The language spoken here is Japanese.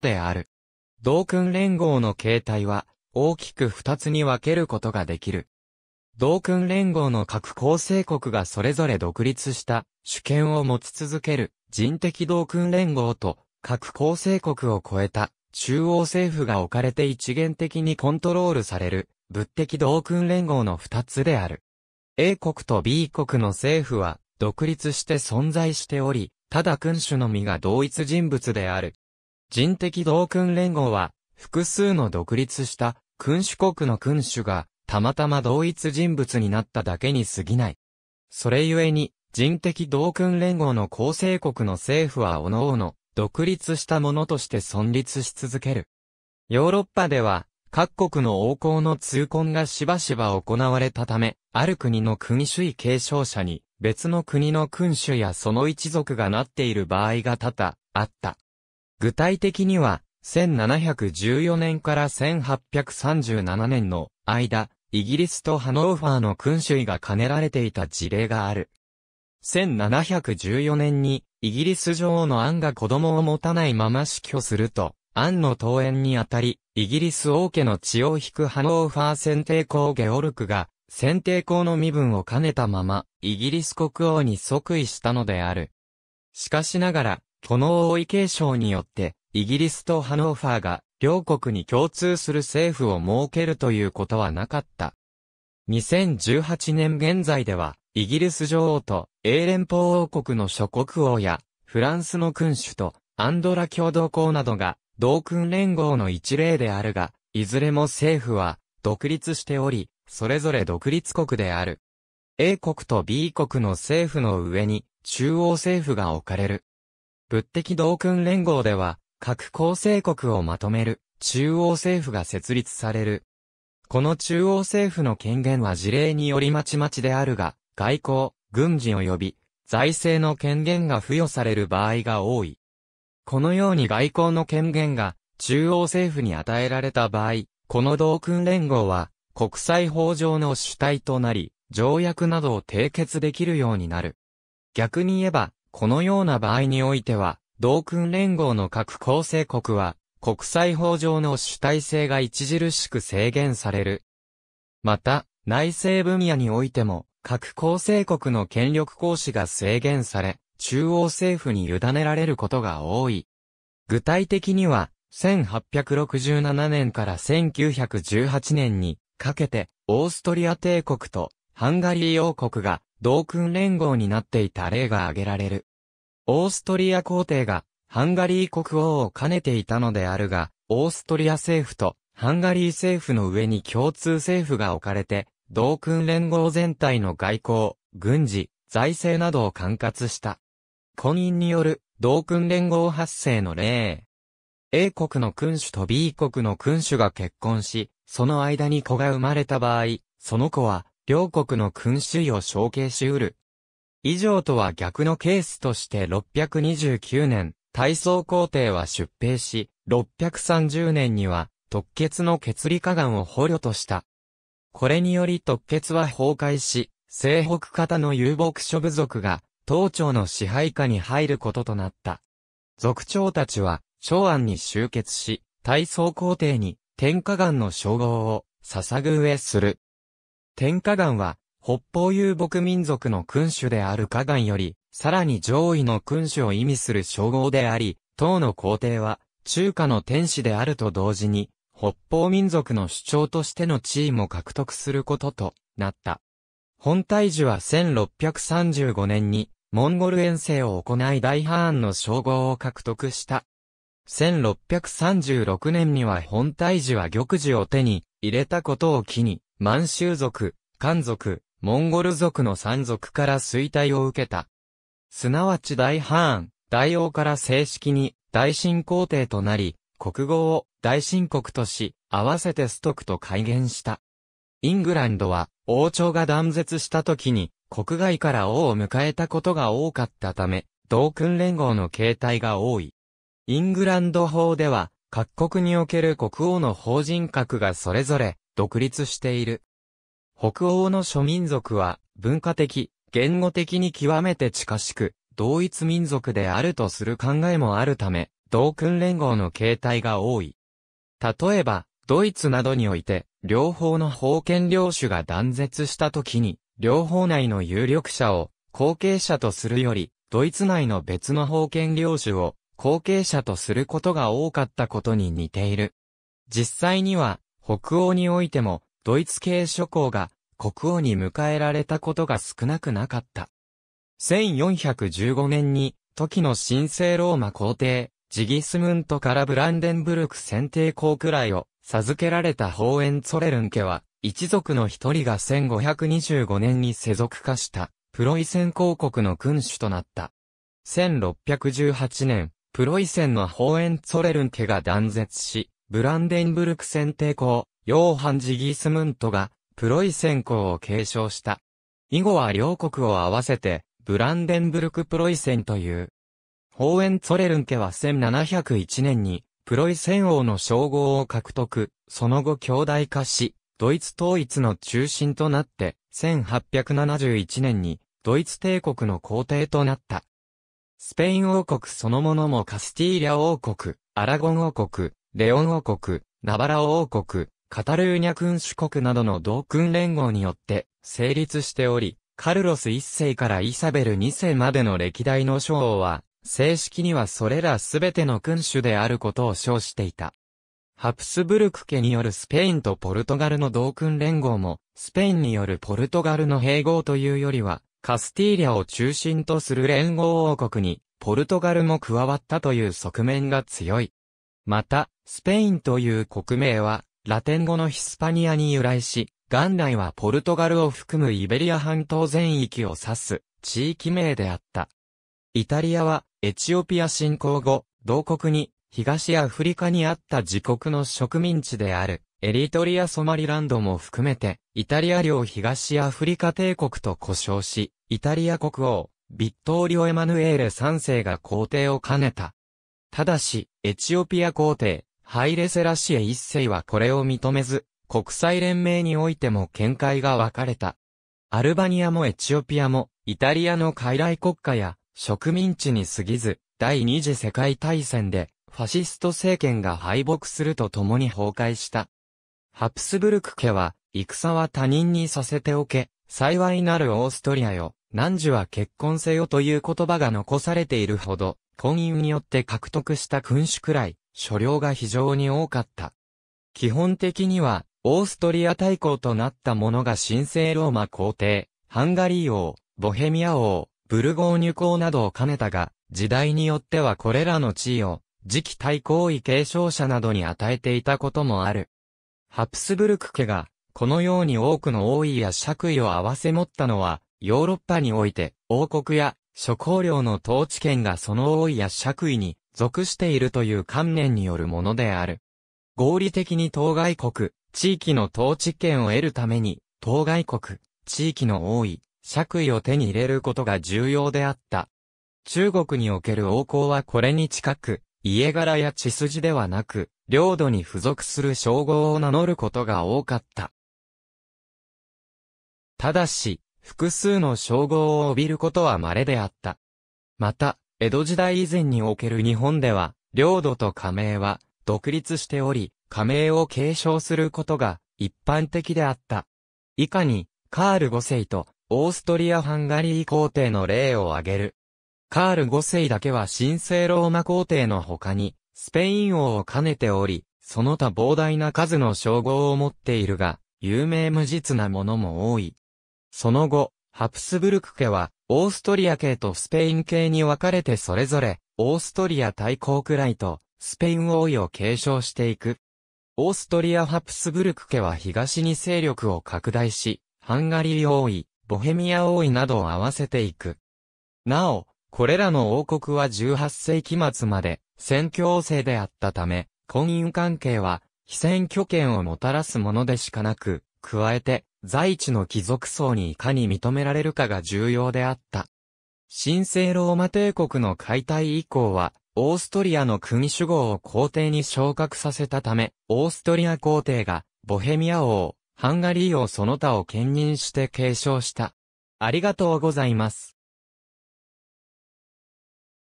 である。同訓連合の形態は、大きく二つに分けることができる。同訓連合の各構成国がそれぞれ独立した主権を持ち続ける人的同訓連合と各構成国を超えた中央政府が置かれて一元的にコントロールされる物的同訓連合の二つである。A 国と B 国の政府は独立して存在しており、ただ君主のみが同一人物である。人的同君連合は、複数の独立した君主国の君主が、たまたま同一人物になっただけに過ぎない。それゆえに、人的同君連合の構成国の政府は各々、独立したものとして存立し続ける。ヨーロッパでは、各国の王侯の痛恨がしばしば行われたため、ある国の君主位継承者に、別の国の君主やその一族がなっている場合が多々、あった。具体的には、1714年から1837年の間、イギリスとハノーファーの君主位が兼ねられていた事例がある。1714年に、イギリス女王のアンが子供を持たないまま死去すると、アンの登園にあたり、イギリス王家の血を引くハノーファー選定公ゲオルクが、選定公の身分を兼ねたまま、イギリス国王に即位したのである。しかしながら、この王位継承によって、イギリスとハノーファーが両国に共通する政府を設けるということはなかった。2018年現在では、イギリス女王と英連邦王国の諸国王や、フランスの君主とアンドラ共同公などが、同君連合の一例であるが、いずれも政府は独立しており、それぞれ独立国である。A 国と B 国の政府の上に中央政府が置かれる。物的同訓連合では、各構成国をまとめる中央政府が設立される。この中央政府の権限は事例によりまちまちであるが、外交、軍事及び財政の権限が付与される場合が多い。このように外交の権限が中央政府に与えられた場合、この同訓連合は国際法上の主体となり、条約などを締結できるようになる。逆に言えば、このような場合においては、同訓連合の各構成国は、国際法上の主体性が著しく制限される。また、内政分野においても、各構成国の権力行使が制限され、中央政府に委ねられることが多い。具体的には、1867年から1918年にかけて、オーストリア帝国とハンガリー王国が同訓連合になっていた例が挙げられる。オーストリア皇帝がハンガリー国王を兼ねていたのであるが、オーストリア政府とハンガリー政府の上に共通政府が置かれて、同訓連合全体の外交、軍事、財政などを管轄した。婚姻による同訓連合発生の例。A 国の君主と B 国の君主が結婚し、その間に子が生まれた場合、その子は両国の君主位を承継し得る。以上とは逆のケースとして629年、大宗皇帝は出兵し、630年には、特決の血理河岸を捕虜とした。これにより特決は崩壊し、西北方の遊牧諸部族が、東朝の支配下に入ることとなった。族長たちは、長安に集結し、大宗皇帝に、天下岸の称号を、捧ぐ上する。天下岩は、北方遊牧民族の君主である河岸より、さらに上位の君主を意味する称号であり、唐の皇帝は、中華の天使であると同時に、北方民族の主張としての地位も獲得することとなった。本体寺は1635年に、モンゴル遠征を行い大ハーンの称号を獲得した。1636年には本体寺は玉璽を手に入れたことを機に、満州族、漢族、モンゴル族の山族から衰退を受けた。すなわち大藩、大王から正式に大進皇帝となり、国語を大進国とし、合わせてストクと改元した。イングランドは王朝が断絶した時に国外から王を迎えたことが多かったため、同訓連合の形態が多い。イングランド法では、各国における国王の法人格がそれぞれ独立している。北欧の諸民族は文化的、言語的に極めて近しく、同一民族であるとする考えもあるため、同訓連合の形態が多い。例えば、ドイツなどにおいて、両方の封建領主が断絶した時に、両方内の有力者を後継者とするより、ドイツ内の別の封建領主を後継者とすることが多かったことに似ている。実際には、北欧においても、ドイツ系諸侯が国王に迎えられたことが少なくなかった。1415年に、時の神聖ローマ皇帝、ジギスムントからブランデンブルク選定公くらいを授けられたホーエンツォレルン家は、一族の一人が1525年に世俗化した、プロイセン公国の君主となった。1618年、プロイセンのホーエンツォレルン家が断絶し、ブランデンブルク選定校、ヨーハン・ジギースムントが、プロイセン校を継承した。以後は両国を合わせて、ブランデンブルク・プロイセンという。ホーエンツォレルン家は1701年に、プロイセン王の称号を獲得、その後兄弟化し、ドイツ統一の中心となって、1871年に、ドイツ帝国の皇帝となった。スペイン王国そのものもカスティーリャ王国、アラゴン王国、レオン王国、ナバラ王国、カタルーニャ君主国などの同君連合によって成立しており、カルロス1世からイサベル2世までの歴代の称王は、正式にはそれらすべての君主であることを称していた。ハプスブルク家によるスペインとポルトガルの同君連合も、スペインによるポルトガルの併合というよりは、カスティーリャを中心とする連合王国に、ポルトガルも加わったという側面が強い。また、スペインという国名は、ラテン語のヒスパニアに由来し、元来はポルトガルを含むイベリア半島全域を指す地域名であった。イタリアはエチオピア侵攻後、同国に東アフリカにあった自国の植民地であるエリトリア・ソマリランドも含めてイタリア領東アフリカ帝国と呼称し、イタリア国王、ビットーリオ・エマヌエーレ3世が皇帝を兼ねたただし、エチオピア皇帝、ハイレセラシエ一世はこれを認めず、国際連盟においても見解が分かれた。アルバニアもエチオピアも、イタリアの傀儡国家や植民地に過ぎず、第二次世界大戦でファシスト政権が敗北するとともに崩壊した。ハプスブルク家は、戦は他人にさせておけ、幸いなるオーストリアよ、何時は結婚せよという言葉が残されているほど、婚姻によって獲得した君主くらい、所領が非常に多かった。基本的には、オーストリア大公となった者が神聖ローマ皇帝、ハンガリー王、ボヘミア王、ブルゴーニュ公などを兼ねたが、時代によってはこれらの地位を、次期大公位継承者などに与えていたこともある。ハプスブルク家が、このように多くの王位や爵位を合わせ持ったのは、ヨーロッパにおいて、王国や諸侯領の統治権がその王位や爵位に属しているという観念によるものである。合理的に当該国、地域の統治権を得るために、当該国、地域の王位、爵位を手に入れることが重要であった。中国における王公はこれに近く、家柄や血筋ではなく、領土に付属する称号を名乗ることが多かった。ただし、複数の称号を帯びることは稀であった。また、江戸時代以前における日本では、領土と加盟は独立しており、加盟を継承することが一般的であった。以下に、カール5世とオーストリア・ハンガリー皇帝の例を挙げる。カール5世だけは神聖ローマ皇帝の他に、スペイン王を兼ねており、その他膨大な数の称号を持っているが、有名無実なものも多い。その後、ハプスブルク家は、オーストリア系とスペイン系に分かれてそれぞれ、オーストリア大公くらいと、スペイン王位を継承していく。オーストリア・ハプスブルク家は東に勢力を拡大し、ハンガリー王位、ボヘミア王位などを合わせていく。なお、これらの王国は18世紀末まで、選挙王制であったため、婚姻関係は、非選挙権をもたらすものでしかなく、加えて、在地の貴族層にいかに認められるかが重要であった。神聖ローマ帝国の解体以降は、オーストリアの国主号を皇帝に昇格させたため、オーストリア皇帝が、ボヘミア王、ハンガリー王その他を兼任して継承した。ありがとうございます。